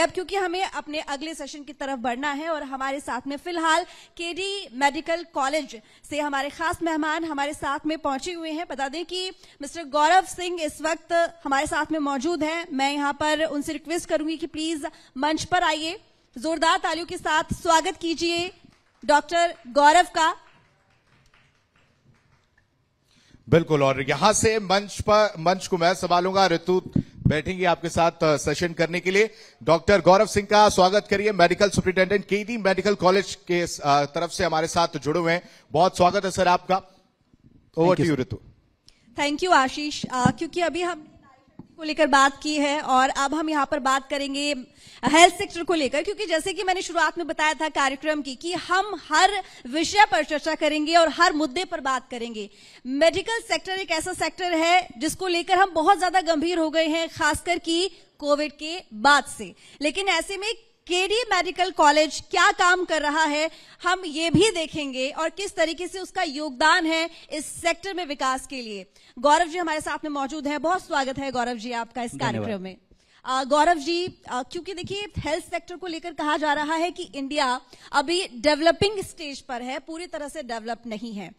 अब क्योंकि हमें अपने अगले सेशन की तरफ बढ़ना है और हमारे साथ में फिलहाल केडी मेडिकल कॉलेज से हमारे खास मेहमान हमारे साथ में पहुंचे हुए हैं बता दें कि मिस्टर गौरव सिंह इस वक्त हमारे साथ में मौजूद हैं मैं यहां पर उनसे रिक्वेस्ट करूंगी कि प्लीज मंच पर आइए जोरदार तालियों के साथ स्वागत कीजिए डॉक्टर गौरव का बिल्कुल और यहां से मंच पर मंच को मैं संभालूंगा ऋतु बैठेंगे आपके साथ सेशन करने के लिए डॉक्टर गौरव सिंह का स्वागत करिए medical superintendent D medical college के तरफ से हमारे साथ जुड़े हुए हैं बहुत स्वागत है सर आपका over to you Ritu thank you Ashish क्योंकि अभी हम को लेकर बात की है और अब हम यहाँ पर बात करेंगे हेल्थ सेक्टर को लेकर क्योंकि जैसे कि मैंने शुरुआत में बताया था कार्यक्रम की कि हम हर विषय पर चर्चा करेंगे और हर मुद्दे पर बात करेंगे मेडिकल सेक्टर एक ऐसा सेक्टर है जिसको लेकर हम बहुत ज्यादा गंभीर हो गए हैं खासकर की कोविड के बाद से लेकिन ऐसे में केडी मेडिकल कॉलेज क्या काम कर रहा है हम ये भी देखेंगे और किस तरीके से उसका योगदान है इस सेक्टर में विकास के लिए गौरव जी हमारे साथ में मौजूद हैं बहुत स्वागत है गौरव जी आपका इस कार्यक्रम में गौरव जी क्योंकि देखिए हेल्थ सेक्टर को लेकर कहा जा रहा है कि इंडिया अभी डेवलपिंग स्टेज पर है पूरी तरह से डेवलप नहीं है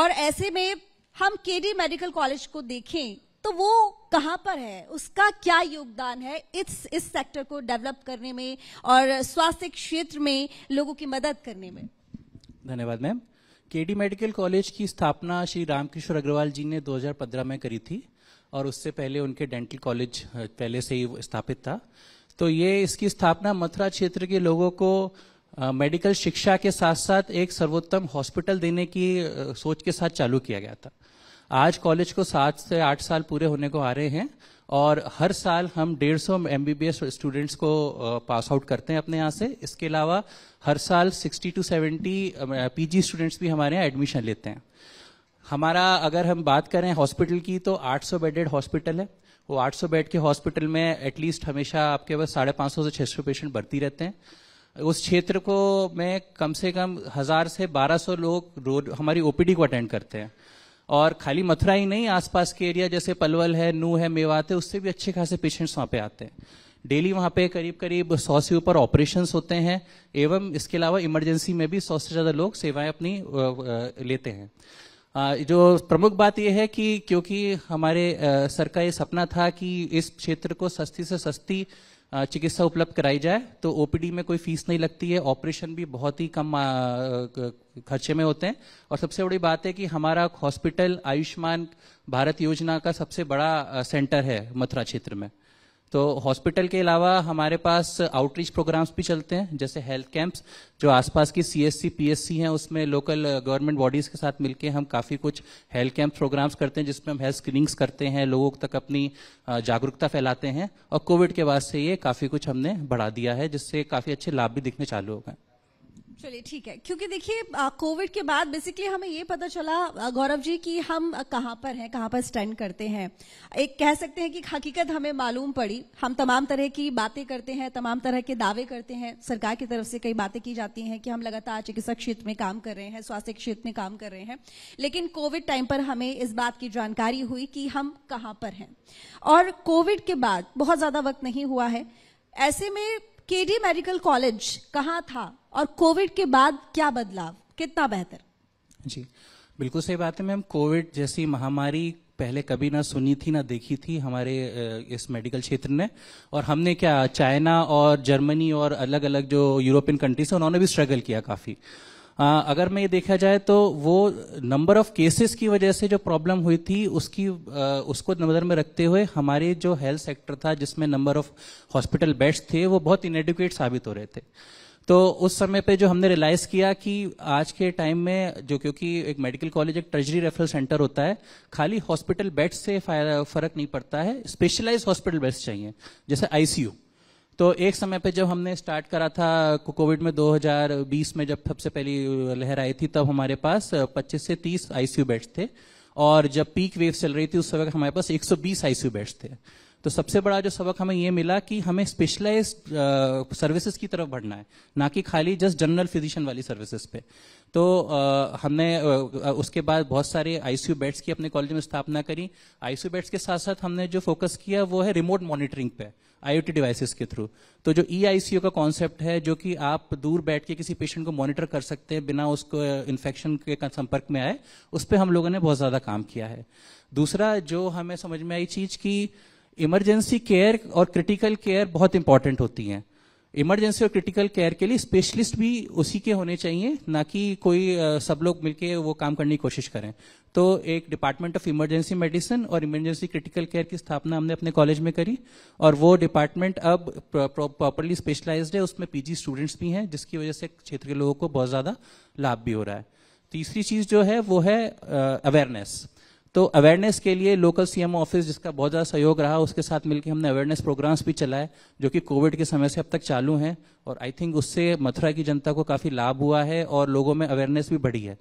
और ऐसे में हम केडी मेडिकल कॉलेज को देखें तो वो कहाँ पर है उसका क्या योगदान है इस इस सेक्टर को डेवलप करने में और स्वास्थ्य क्षेत्र में लोगों की मदद करने में धन्यवाद मैम केडी मेडिकल कॉलेज की स्थापना श्री रामकिशोर अग्रवाल जी ने 2015 में करी थी और उससे पहले उनके डेंटल कॉलेज पहले से ही स्थापित था तो ये इसकी स्थापना मथुरा क्षेत्र के लोगों को मेडिकल शिक्षा के साथ साथ एक सर्वोत्तम हॉस्पिटल देने की सोच के साथ चालू किया गया था आज कॉलेज को सात से आठ साल पूरे होने को आ रहे हैं और हर साल हम डेढ़ सौ एम स्टूडेंट्स को पास आउट करते हैं अपने यहाँ से इसके अलावा हर साल 60 टू 70 पीजी स्टूडेंट्स भी हमारे यहाँ एडमिशन लेते हैं हमारा अगर हम बात करें हॉस्पिटल की तो 800 बेडेड हॉस्पिटल है वो 800 बेड के हॉस्पिटल में एटलीस्ट हमेशा आपके पास साढ़े पाँच से छः सौ पेशेंट भर्ती रहते हैं उस क्षेत्र को में कम से कम हज़ार से बारह लोग रोज हमारी ओपीडी को अटेंड करते हैं और खाली मथुरा ही नहीं आसपास के एरिया जैसे पलवल है नू है मेवात है उससे भी अच्छे खासे पेशेंट्स वहाँ पे आते हैं डेली वहाँ पे करीब करीब सौ से ऊपर ऑपरेशन होते हैं एवं इसके अलावा इमरजेंसी में भी सौ से ज़्यादा लोग सेवाएं अपनी लेते हैं जो प्रमुख बात यह है कि क्योंकि हमारे सर का ये सपना था कि इस क्षेत्र को सस्ती से सस्ती चिकित्सा उपलब्ध कराई जाए तो ओपीडी में कोई फीस नहीं लगती है ऑपरेशन भी बहुत ही कम खर्चे में होते हैं और सबसे बड़ी बात है कि हमारा हॉस्पिटल आयुष्मान भारत योजना का सबसे बड़ा सेंटर है मथुरा क्षेत्र में तो हॉस्पिटल के अलावा हमारे पास आउटरीच प्रोग्राम्स भी चलते हैं जैसे हेल्थ कैंप्स जो आसपास की C S C P S C हैं उसमें लोकल गवर्नमेंट बॉडीज़ के साथ मिलकर हम काफ़ी कुछ हेल्थ कैंप प्रोग्राम्स करते हैं जिसमें हम हेल्थ स्क्रीनिंग्स करते हैं लोगों तक अपनी जागरूकता फैलाते हैं और कोविड के बाद से ये काफ़ी कुछ हमने बढ़ा दिया है जिससे काफ़ी अच्छे लाभ भी दिखने चालू हो गए चलिए ठीक है क्योंकि देखिए कोविड के बाद बेसिकली हमें ये पता चला गौरव जी कि हम कहाँ पर हैं कहाँ पर स्टैंड करते हैं एक कह सकते हैं कि हकीकत हमें मालूम पड़ी हम तमाम तरह की बातें करते हैं तमाम तरह के दावे करते हैं सरकार की तरफ से कई बातें की जाती हैं कि हम लगातार चिकित्सा क्षेत्र में काम कर रहे हैं स्वास्थ्य क्षेत्र में काम कर रहे हैं लेकिन कोविड टाइम पर हमें इस बात की जानकारी हुई कि हम कहाँ पर हैं और कोविड के बाद बहुत ज़्यादा वक्त नहीं हुआ है ऐसे में केडी मेडिकल कॉलेज कहाँ था और कोविड के बाद क्या बदलाव कितना बेहतर जी बिल्कुल सही बात है मैम कोविड जैसी महामारी पहले कभी ना सुनी थी ना देखी थी हमारे इस मेडिकल क्षेत्र ने और हमने क्या चाइना और जर्मनी और अलग अलग जो यूरोपियन कंट्रीज है उन्होंने भी स्ट्रगल किया काफ़ी आ, अगर मैं ये देखा जाए तो वो नंबर ऑफ केसेस की वजह से जो प्रॉब्लम हुई थी उसकी आ, उसको नज़र में रखते हुए हमारे जो हेल्थ सेक्टर था जिसमें नंबर ऑफ हॉस्पिटल बेड्स थे वो बहुत इनएडुकेट साबित हो रहे थे तो उस समय पे जो हमने रियलाइज किया कि आज के टाइम में जो क्योंकि एक मेडिकल कॉलेज एक ट्रेजरी रेफरल सेंटर होता है खाली हॉस्पिटल बेड्स से फर्क नहीं पड़ता है स्पेशलाइज हॉस्पिटल बेड्स चाहिए जैसे आईसीयू तो एक समय पे जब हमने स्टार्ट करा था कोविड में 2020 में जब सबसे पहली लहर आई थी तब हमारे पास 25 से 30 आईसीयू बेड्स थे और जब पीक वेव चल रही थी उस वक्त हमारे पास 120 आईसीयू बेड्स थे तो सबसे बड़ा जो सबक हमें ये मिला कि हमें स्पेशलाइज सर्विसेज की तरफ बढ़ना है ना कि खाली जस्ट जनरल फिजिशियन वाली सर्विसेज पे तो आ, हमने आ, उसके बाद बहुत सारे आईसीयू बेड्स की अपने कॉलेज में स्थापना करी आईसीयू बेड्स के साथ साथ हमने जो फोकस किया वो है रिमोट मॉनिटरिंग पे आईओटी डिवाइसेस के थ्रू तो जो ई e का कॉन्सेप्ट है जो कि आप दूर बैठ के किसी पेशेंट को मॉनिटर कर सकते हैं बिना उसको इन्फेक्शन uh, के संपर्क में आए उस पर हम लोगों ने बहुत ज़्यादा काम किया है दूसरा जो हमें समझ में आई चीज़ कि इमरजेंसी केयर और क्रिटिकल केयर बहुत इंपॉर्टेंट होती हैं इमरजेंसी और क्रिटिकल केयर के लिए स्पेशलिस्ट भी उसी के होने चाहिए ना कि कोई सब लोग मिलके वो काम करने की कोशिश करें तो एक डिपार्टमेंट ऑफ इमरजेंसी मेडिसिन और इमरजेंसी क्रिटिकल केयर की स्थापना हमने अपने कॉलेज में करी और वो डिपार्टमेंट अब प्रॉपरली स्पेशलाइज्ड है उसमें पीजी स्टूडेंट्स भी हैं जिसकी वजह से क्षेत्र के लोगों को बहुत ज़्यादा लाभ भी हो रहा है तीसरी चीज़ जो है वो है अवेयरनेस uh, तो अवेयरनेस के लिए लोकल सीएम ऑफिस जिसका बहुत ज़्यादा सहयोग रहा उसके साथ मिलकर हमने अवेयरनेस प्रोग्राम्स भी चलाए जो कि कोविड के समय से अब तक चालू हैं और आई थिंक उससे मथुरा की जनता को काफ़ी लाभ हुआ है और लोगों में अवेयरनेस भी बढ़ी है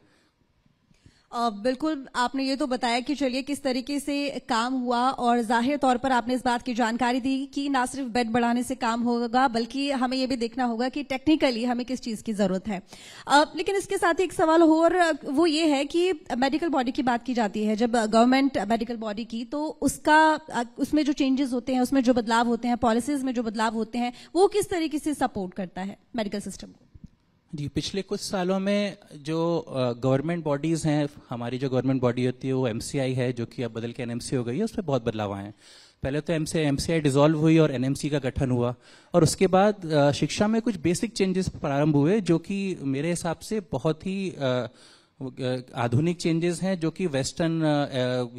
बिल्कुल आपने ये तो बताया कि चलिए किस तरीके से काम हुआ और जाहिर तौर पर आपने इस बात की जानकारी दी कि ना सिर्फ बेड बढ़ाने से काम होगा बल्कि हमें ये भी देखना होगा कि टेक्निकली हमें किस चीज की जरूरत है लेकिन इसके साथ ही एक सवाल और वो ये है कि मेडिकल बॉडी की बात की जाती है जब गवर्नमेंट मेडिकल बॉडी की तो उसका उसमें जो चेंजेस होते हैं उसमें जो बदलाव होते हैं पॉलिसीज में जो बदलाव होते हैं वो किस तरीके से सपोर्ट करता है मेडिकल सिस्टम को जी पिछले कुछ सालों में जो गवर्नमेंट बॉडीज़ हैं हमारी जो गवर्नमेंट बॉडी होती है वो एम है जो कि अब बदल के एन हो गई है उस पर बहुत बदलाव आए हैं पहले तो एम सी आई डिजोल्व हुई और एन का गठन हुआ और उसके बाद शिक्षा में कुछ बेसिक चेंजेस प्रारंभ हुए जो कि मेरे हिसाब से बहुत ही आधुनिक चेंजेस हैं जो कि वेस्टर्न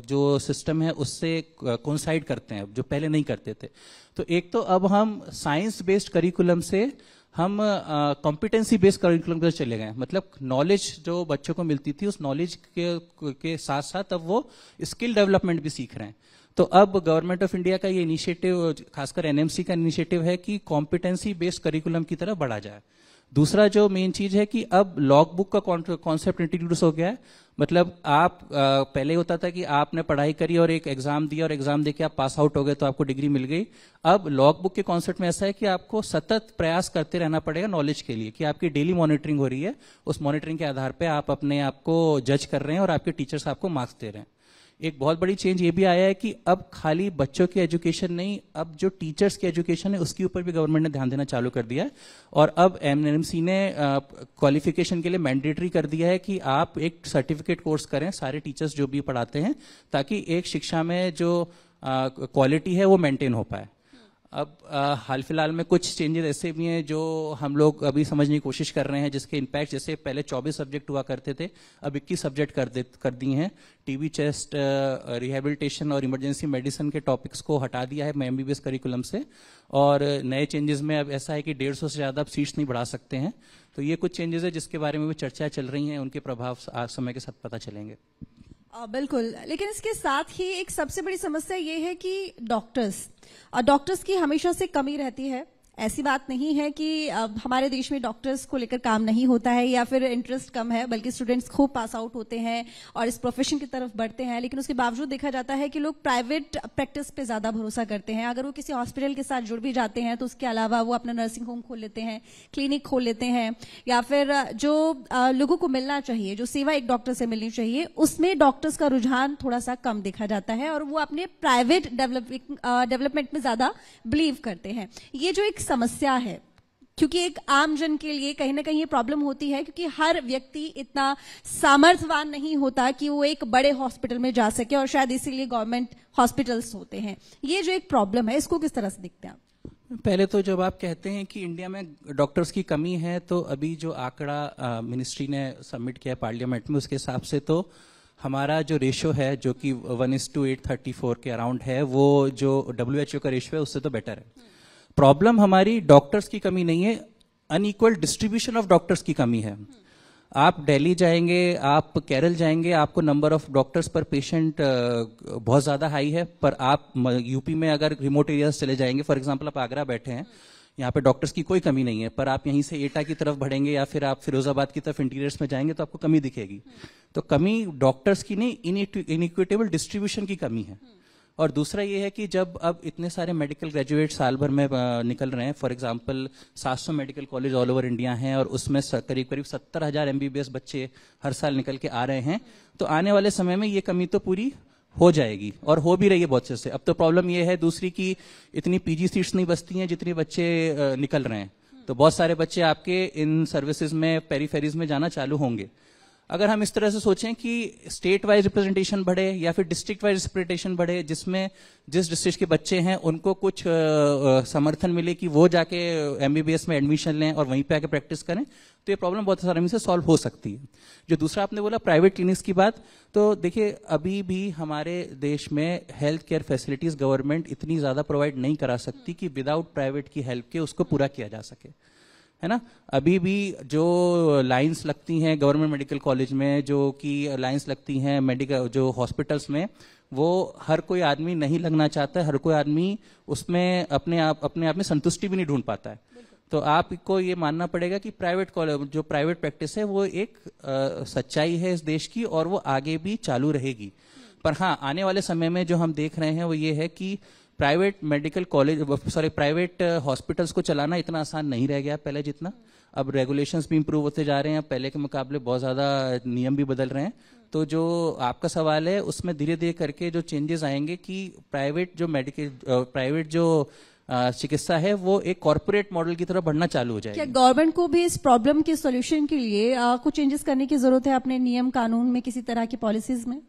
जो सिस्टम है उससे कोंसाइड करते हैं जो पहले नहीं करते थे तो एक तो अब हम साइंस बेस्ड करिकुलम से हम कॉम्पिटेंसी बेस्ड करिकुलम की चले गए मतलब नॉलेज जो बच्चों को मिलती थी उस नॉलेज के, के साथ साथ अब वो स्किल डेवलपमेंट भी सीख रहे हैं तो अब गवर्नमेंट ऑफ इंडिया का ये इनिशिएटिव खासकर एनएमसी का इनिशिएटिव है कि कॉम्पिटेंसी बेस्ड करिकुलम की तरह बढ़ा जाए दूसरा जो मेन चीज है कि अब लॉग बुक का कॉन्सेप्ट इंट्रोड्यूस हो गया है मतलब आप आ, पहले होता था कि आपने पढ़ाई करी और एक एग्जाम दिया और एग्जाम देके आप पास आउट हो गए तो आपको डिग्री मिल गई अब लॉग बुक के कॉन्सेप्ट में ऐसा है कि आपको सतत प्रयास करते रहना पड़ेगा नॉलेज के लिए कि आपकी डेली मॉनिटरिंग हो रही है उस मॉनिटरिंग के आधार पर आप अपने आप को जज कर रहे हैं और आपके टीचर्स आपको मार्क्स दे रहे हैं एक बहुत बड़ी चेंज ये भी आया है कि अब खाली बच्चों की एजुकेशन नहीं अब जो टीचर्स की एजुकेशन है उसके ऊपर भी गवर्नमेंट ने ध्यान देना चालू कर दिया है और अब एम ने क्वालिफिकेशन के लिए मैंडेटरी कर दिया है कि आप एक सर्टिफिकेट कोर्स करें सारे टीचर्स जो भी पढ़ाते हैं ताकि एक शिक्षा में जो क्वालिटी है वो मेंटेन हो पाए अब आ, हाल फिलहाल में कुछ चेंजेस ऐसे भी हैं जो हम लोग अभी समझने की कोशिश कर रहे हैं जिसके इम्पैक्ट जैसे पहले 24 सब्जेक्ट हुआ करते थे अब 21 सब्जेक्ट कर दे कर दिए हैं टीबी चेस्ट रिहेबिलिटेशन और इमरजेंसी मेडिसिन के टॉपिक्स को हटा दिया है एम बी करिकुलम से और नए चेंजेस में अब ऐसा है कि डेढ़ से ज़्यादा अब सीट्स नहीं बढ़ा सकते हैं तो ये कुछ चेंजेस है जिसके बारे में भी चर्चा चल रही हैं उनके प्रभाव आज समय के साथ पता चलेंगे बिल्कुल लेकिन इसके साथ ही एक सबसे बड़ी समस्या ये है कि डॉक्टर्स डॉक्टर्स की हमेशा से कमी रहती है ऐसी बात नहीं है कि हमारे देश में डॉक्टर्स को लेकर काम नहीं होता है या फिर इंटरेस्ट कम है बल्कि स्टूडेंट्स खूब पास आउट होते हैं और इस प्रोफेशन की तरफ बढ़ते हैं लेकिन उसके बावजूद देखा जाता है कि लोग प्राइवेट प्रैक्टिस पे ज्यादा भरोसा करते हैं अगर वो किसी हॉस्पिटल के साथ जुड़ भी जाते हैं तो उसके अलावा वो अपना नर्सिंग होम खोल लेते हैं क्लिनिक खोल लेते हैं या फिर जो लोगों को मिलना चाहिए जो सेवा एक डॉक्टर से मिलनी चाहिए उसमें डॉक्टर्स का रुझान थोड़ा सा कम देखा जाता है और वो अपने प्राइवेट डेवलपमेंट में ज्यादा बिलीव करते हैं ये जो एक समस्या है क्योंकि एक आम जन के लिए कहीं ना कहीं ये प्रॉब्लम होती है क्योंकि हर व्यक्ति इतना सामर्थ्यवान नहीं होता कि वो एक बड़े हॉस्पिटल में जा सके और शायद इसीलिए गवर्नमेंट हॉस्पिटल्स होते हैं ये जो एक प्रॉब्लम है इसको किस तरह से देखते हैं पहले तो जब आप कहते हैं कि इंडिया में डॉक्टर्स की कमी है तो अभी जो आंकड़ा मिनिस्ट्री ने सबमिट किया पार्लियामेंट में उसके हिसाब से तो हमारा जो रेशो है जो कि one is to eight thirty four के अराउंड है वो जो डब्ल्यू एच ओ का रेशो है उससे तो बेटर है प्रॉब्लम हमारी डॉक्टर्स की कमी नहीं है अनइक्वल डिस्ट्रीब्यूशन ऑफ डॉक्टर्स की कमी है आप दिल्ली जाएंगे आप केरल जाएंगे आपको नंबर ऑफ डॉक्टर्स पर पेशेंट बहुत ज़्यादा हाई है पर आप यूपी में अगर रिमोट एरियाज चले जाएंगे फॉर एग्जाम्पल आप आगरा बैठे हैं यहाँ पे डॉक्टर्स की कोई कमी नहीं है पर आप यहीं से एटा की तरफ बढ़ेंगे या फिर आप फिरोजाबाद की तरफ इंटीरियर्स में जाएंगे तो आपको कमी दिखेगी तो कमी डॉक्टर्स की नहीं इनिक्विटेबल डिस्ट्रीब्यूशन की कमी है और दूसरा ये है कि जब अब इतने सारे मेडिकल ग्रेजुएट साल भर में निकल रहे हैं for example 700 medical college all over India हैं और उसमें करीब करीब सत्तर हजार एमबीबीएस बच्चे हर साल निकल के आ रहे हैं तो आने वाले समय में ये कमी तो पूरी हो जाएगी और हो भी रही है बहुत से अब तो प्रॉब्लम ये है दूसरी की इतनी पीजी सीट्स नहीं बचती हैं जितने बच्चे निकल रहे हैं तो बहुत सारे बच्चे आपके इन सर्विसेज में पेरीफेरीज में जाना चालू होंगे अगर हम इस तरह से सोचें कि स्टेट वाइज रिप्रेजेंटेशन बढ़े या फिर डिस्ट्रिक्ट वाइज रिप्रेजेंटेशन बढ़े जिसमें जिस डिस्ट्रिक्ट के बच्चे हैं उनको कुछ समर्थन मिले कि वो जाके एमबीबीएस में एडमिशन लें और वहीं पे आके प्रैक्टिस करें तो ये प्रॉब्लम बहुत आसानी से सॉल्व हो सकती है जो दूसरा आपने बोला प्राइवेट क्लिनिक्स की बात तो देखिए अभी भी हमारे देश में हेल्थ केयर फैसिलिटीज गवर्नमेंट इतनी ज़्यादा प्रोवाइड नहीं करा सकती कि विदाउट प्राइवेट की हेल्प के उसको पूरा किया जा सके है ना अभी भी जो लाइंस लगती हैं गवर्नमेंट मेडिकल कॉलेज में जो कि लाइंस लगती हैं मेडिकल जो हॉस्पिटल्स में वो हर कोई आदमी नहीं लगना चाहता है हर कोई आदमी उसमें अपने आप अपने आप में संतुष्टि भी नहीं ढूंढ पाता है तो आपको ये मानना पड़ेगा कि प्राइवेट कॉलेज जो प्राइवेट प्रैक्टिस है वो एक आ, सच्चाई है इस देश की और वो आगे भी चालू रहेगी हम्म। पर हाँ आने वाले समय में जो हम देख रहे हैं वो ये है कि private medical college sorry private hospitals को चलाना इतना आसान नहीं रह गया पहले जितना अब रेगुलेशंस भी इंप्रूव होते जा रहे हैं पहले के मुकाबले बहुत ज़्यादा uh, नियम भी बदल रहे हैं तो जो आपका सवाल है उसमें धीरे धीरे करके जो चेंजेस आएंगे कि प्राइवेट जो मेडिकल प्राइवेट uh, जो uh, चिकित्सा है वो एक कॉरपोरेट मॉडल की तरह बढ़ना चालू हो जाए क्या गवर्नमेंट को भी इस प्रॉब्लम के सोल्यूशन के लिए आ, कुछ चेंजेस करने की जरूरत है अपने नियम कानून में किसी तरह की पॉलिसीज में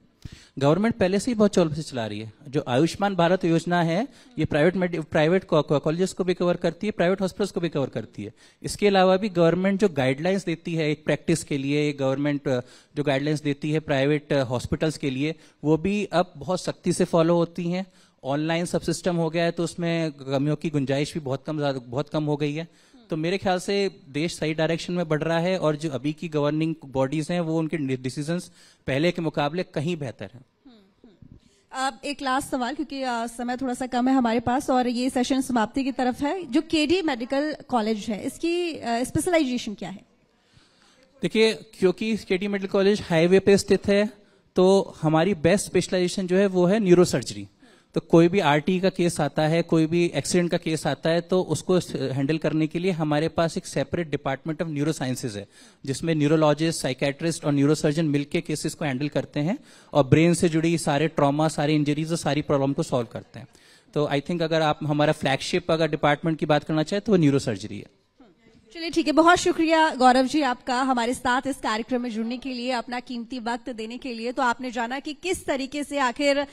गवर्नमेंट पहले से ही बहुत चौल से चला रही है जो आयुष्मान भारत योजना है ये प्राइवेट प्राइवेट कॉलेजेस को भी कवर करती है प्राइवेट हॉस्पिटल्स को भी कवर करती है इसके अलावा भी गवर्नमेंट जो गाइडलाइंस देती है एक प्रैक्टिस के लिए गवर्नमेंट जो गाइडलाइंस देती है प्राइवेट हॉस्पिटल्स के लिए वो भी अब बहुत सख्ती से फॉलो होती हैं ऑनलाइन सब सिस्टम हो गया है तो उसमें कमियों की गुंजाइश भी बहुत कम बहुत कम हो गई है तो मेरे ख्याल से देश सही डायरेक्शन में बढ़ रहा है और जो अभी की गवर्निंग बॉडीज हैं वो उनके डिसीजन पहले के मुकाबले कहीं बेहतर हैं हम्म, हम्म। अब एक लास्ट सवाल क्योंकि समय थोड़ा सा कम है हमारे पास और ये सेशन समाप्ति की तरफ है जो केडी मेडिकल कॉलेज है इसकी स्पेशलाइजेशन क्या है देखिए क्योंकि केडी मेडिकल कॉलेज हाईवे पे स्थित है तो हमारी बेस्ट स्पेशलाइजेशन जो है वो है न्यूरोसर्जरी तो कोई भी आरटी का केस आता है कोई भी एक्सीडेंट का केस आता है तो उसको हैंडल करने के लिए हमारे पास एक separate department of neuro sciences है जिसमें न्यूरोलॉजिस्ट साइकेट्रिस्ट और न्यूरोसर्जन मिलकर केसेस को हैंडल करते हैं और ब्रेन से जुड़ी सारे ट्रॉमा सारी इंजरीज और सारी प्रॉब्लम को सॉल्व करते हैं तो आई थिंक अगर आप हमारा फ्लैगशिप अगर डिपार्टमेंट की बात करना चाहें तो वो न्यूरोसर्जरी है चलिए ठीक है बहुत शुक्रिया गौरव जी आपका हमारे साथ इस कार्यक्रम में जुड़ने के लिए अपना कीमती वक्त देने के लिए तो आपने जाना कि किस तरीके से आखिर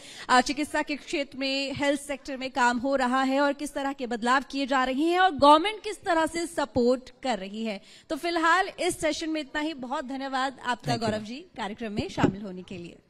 चिकित्सा के क्षेत्र में हेल्थ सेक्टर में काम हो रहा है और किस तरह के बदलाव किए जा रहे हैं और गवर्नमेंट किस तरह से सपोर्ट कर रही है तो फिलहाल इस सेशन में इतना ही बहुत धन्यवाद आपका गौरव जी कार्यक्रम में शामिल होने के लिए